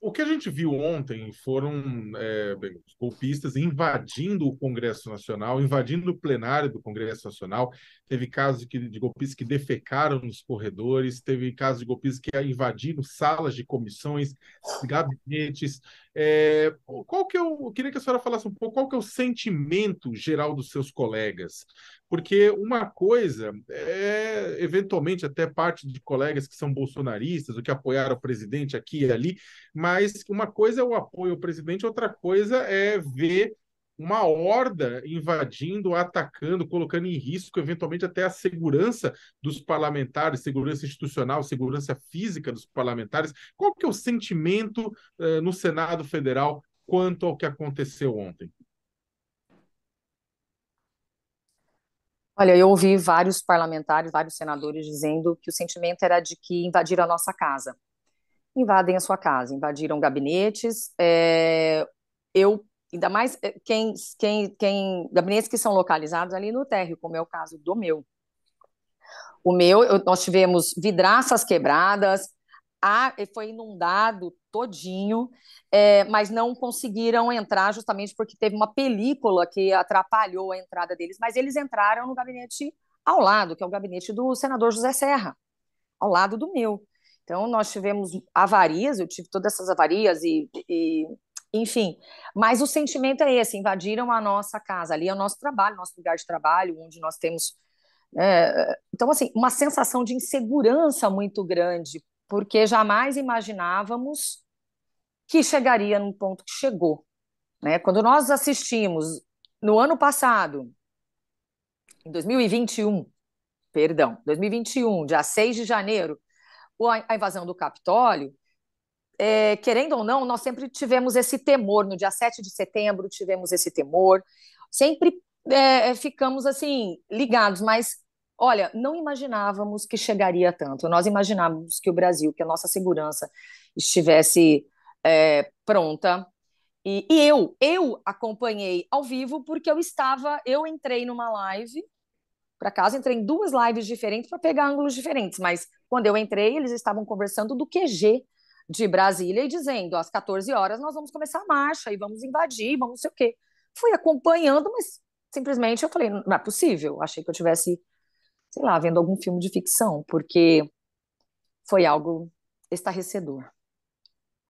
o que a gente viu ontem foram é, golpistas invadindo o Congresso Nacional, invadindo o plenário do Congresso Nacional. Teve casos de, de golpistas que defecaram nos corredores, teve casos de golpistas que invadiram salas de comissões, gabinetes, é, qual que eu, é eu queria que a senhora falasse um pouco qual que é o sentimento geral dos seus colegas, porque uma coisa é eventualmente até parte de colegas que são bolsonaristas ou que apoiaram o presidente aqui e ali, mas uma coisa é o apoio ao presidente, outra coisa é ver uma horda invadindo, atacando, colocando em risco, eventualmente, até a segurança dos parlamentares, segurança institucional, segurança física dos parlamentares. Qual que é o sentimento eh, no Senado Federal quanto ao que aconteceu ontem? Olha, eu ouvi vários parlamentares, vários senadores dizendo que o sentimento era de que invadiram a nossa casa. Invadem a sua casa, invadiram gabinetes. É... Eu ainda mais eh, quem, quem, quem gabinetes que são localizados ali no térreo, como é o caso do meu. O meu, nós tivemos vidraças quebradas, a, foi inundado todinho, é, mas não conseguiram entrar justamente porque teve uma película que atrapalhou a entrada deles, mas eles entraram no gabinete ao lado, que é o gabinete do senador José Serra, ao lado do meu. Então, nós tivemos avarias, eu tive todas essas avarias e, e enfim, mas o sentimento é esse: invadiram a nossa casa, ali é o nosso trabalho, nosso lugar de trabalho, onde nós temos. É, então, assim, uma sensação de insegurança muito grande, porque jamais imaginávamos que chegaria num ponto que chegou. Né? Quando nós assistimos no ano passado, em 2021, perdão, 2021, dia 6 de janeiro, a invasão do Capitólio, é, querendo ou não, nós sempre tivemos esse temor. No dia 7 de setembro, tivemos esse temor. Sempre é, é, ficamos assim, ligados, mas olha, não imaginávamos que chegaria tanto. Nós imaginávamos que o Brasil, que a nossa segurança estivesse é, pronta. E, e, eu, eu acompanhei ao vivo porque eu estava, eu entrei numa live, para casa entrei em duas lives diferentes para pegar ângulos diferentes, mas quando eu entrei, eles estavam conversando do QG de Brasília e dizendo: às 14 horas nós vamos começar a marcha e vamos invadir, vamos não sei o quê. Fui acompanhando, mas simplesmente eu falei: não é possível. Achei que eu tivesse, sei lá, vendo algum filme de ficção, porque foi algo estarrecedor.